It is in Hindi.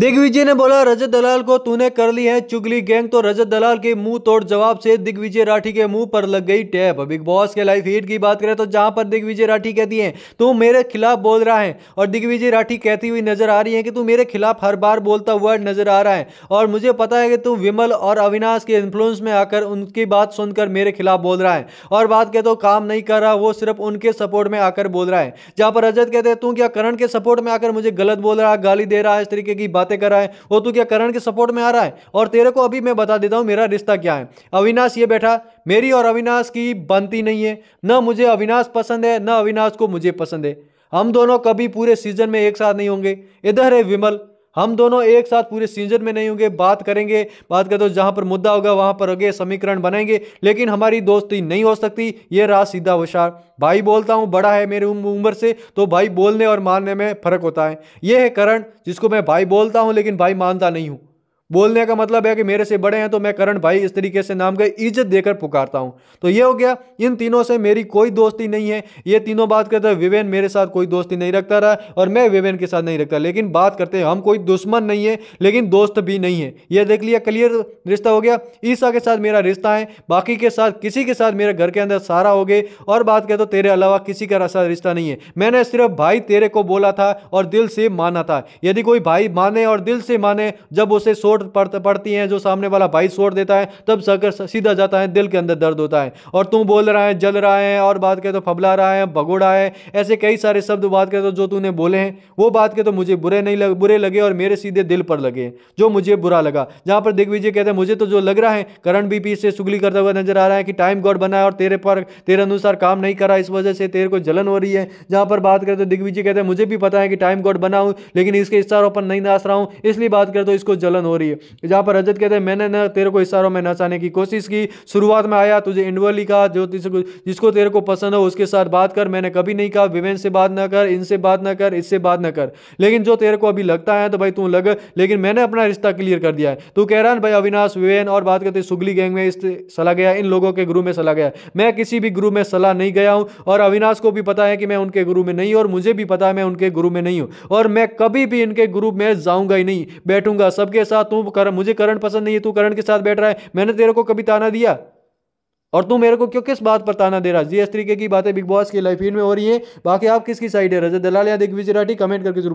दिग्विजय ने बोला रजत दलाल को तूने कर ली है चुगली गैंग तो रजत दलाल के मुंह तोड़ जवाब से दिग्विजय राठी के मुंह पर लग गई टैप बिग बॉस के लाइफ हीट की बात करें तो जहां पर दिग्विजय राठी कहती हैं तू मेरे खिलाफ बोल रहा है और दिग्विजय राठी कहती हुई नजर आ रही है कि तू मेरे खिलाफ हर बार बोलता हुआ नजर आ रहा है और मुझे पता है कि तू विमल और अविनाश के इन्फ्लुएंस में आकर उनकी बात सुनकर मेरे खिलाफ बोल रहा है और बात कहते हो काम नहीं कर रहा वो सिर्फ उनके सपोर्ट में आकर बोल रहा है जहां पर रजत कहते हैं तू क्या करण के सपोर्ट में आकर मुझे गलत बोल रहा है गाली दे रहा है इस तरीके की बात बातें कर रहा है वो तू क्या करण के सपोर्ट में आ रहा है और तेरे को अभी मैं बता देता हूँ मेरा रिश्ता क्या है अविनाश ये बैठा मेरी और अविनाश की बनती नहीं है न मुझे अविनाश पसंद है न अविनाश को मुझे पसंद है हम दोनों कभी पूरे सीजन में एक साथ नहीं होंगे इधर है विमल हम दोनों एक साथ पूरे सीजन में नहीं होंगे बात करेंगे बात करते तो जहाँ पर मुद्दा होगा वहाँ पर अगे समीकरण बनाएंगे लेकिन हमारी दोस्ती नहीं हो सकती ये राह सीधा होशार भाई बोलता हूँ बड़ा है मेरे उम्र से तो भाई बोलने और मानने में फ़र्क होता है ये है करण जिसको मैं भाई बोलता हूँ लेकिन भाई मानता नहीं हूँ बोलने का मतलब है कि मेरे से बड़े हैं तो मैं करण भाई इस तरीके से नाम का इज्जत देकर पुकारता हूं तो ये हो गया इन तीनों से मेरी कोई दोस्ती नहीं है ये तीनों बात करते हैं विवेन मेरे साथ कोई दोस्ती नहीं रखता रहा और मैं विवेन के साथ नहीं रखता लेकिन बात करते हैं हम कोई दुश्मन नहीं है लेकिन दोस्त भी नहीं है ये देख लिया क्लियर रिश्ता हो गया ईसा के साथ मेरा रिश्ता है बाकी के साथ किसी के साथ मेरे घर के अंदर सारा हो गए और बात करें तो तेरे अलावा किसी का ऐसा रिश्ता नहीं है मैंने सिर्फ भाई तेरे को बोला था और दिल से माना था यदि कोई भाई माने और दिल से माने जब उसे सोच चोट पड़ती है जो सामने वाला भाई छोड़ देता है तब सकर सीधा जाता है दिल के अंदर दर्द होता है और तू बोल रहा है जल रहा है और बात करें तो फबला रहा है भगोड़ा है ऐसे कई सारे शब्द बात करें तो जो तूने बोले हैं वो बात के तो मुझे बुरे नहीं लग बुरे लगे और मेरे सीधे दिल पर लगे जो मुझे बुरा लगा जहाँ पर दिग्विजय कहते हैं मुझे तो जो लग रहा है करण बीपी से सुगली करता हुआ नजर आ रहा है कि टाइम गॉड बना और तेरे पर तेरे अनुसार काम नहीं करा इस वजह से तेरे को जलन हो रही है जहाँ पर बात करें तो दिग्विजय कहते हैं मुझे भी पता है कि टाइम गॉड बना हूँ लेकिन इसके इशारों पर नहीं नाच रहा हूँ इसलिए बात करें तो इसको जलन हो रही है पड़ी है जहाँ पर रजत कहते हैं मैंने ना तेरे को इशारों में नचाने की कोशिश की शुरुआत में आया तुझे इंडवली कहा जो जिसको तेरे को पसंद हो उसके साथ बात कर मैंने कभी नहीं कहा विवेन से बात ना कर इनसे बात ना कर इससे बात ना कर लेकिन जो तेरे को अभी लगता है तो भाई तू लग लेकिन मैंने अपना रिश्ता क्लियर कर दिया है तू कह रहा है भाई अविनाश विवेन और बात करते सुगली गैंग में इस चला गया इन लोगों के ग्रुप में चला गया मैं किसी भी ग्रुप में सलाह नहीं गया हूँ और अविनाश को भी पता है कि मैं उनके ग्रुप में नहीं और मुझे भी पता है मैं उनके ग्रुप में नहीं हूँ और मैं कभी भी इनके ग्रुप में जाऊँगा ही नहीं बैठूंगा सबके साथ तू कर मुझे करण पसंद नहीं है तू करण के साथ बैठ रहा है मैंने तेरे को कभी ताना दिया और तू मेरे को क्यों किस बात पर ताना दे रहा है जी इस तरीके की बातें बिग बॉस की लाइफ में हो रही है बाकी आप किसकी साइड है रजत दलाल या दिग्विजय राठी कमेंट करके जरूर